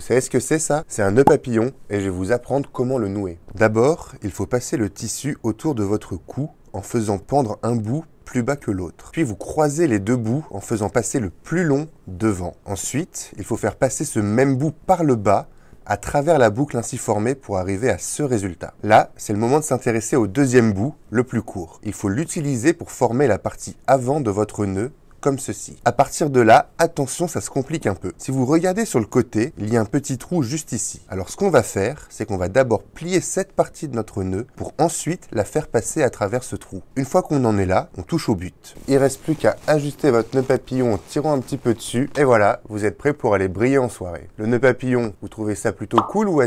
Vous savez ce que c'est ça C'est un nœud papillon et je vais vous apprendre comment le nouer. D'abord, il faut passer le tissu autour de votre cou en faisant pendre un bout plus bas que l'autre. Puis vous croisez les deux bouts en faisant passer le plus long devant. Ensuite, il faut faire passer ce même bout par le bas à travers la boucle ainsi formée pour arriver à ce résultat. Là, c'est le moment de s'intéresser au deuxième bout, le plus court. Il faut l'utiliser pour former la partie avant de votre nœud comme ceci. À partir de là, attention, ça se complique un peu. Si vous regardez sur le côté, il y a un petit trou juste ici. Alors ce qu'on va faire, c'est qu'on va d'abord plier cette partie de notre nœud pour ensuite la faire passer à travers ce trou. Une fois qu'on en est là, on touche au but. Il reste plus qu'à ajuster votre nœud papillon en tirant un petit peu dessus. Et voilà, vous êtes prêt pour aller briller en soirée. Le nœud papillon, vous trouvez ça plutôt cool ou has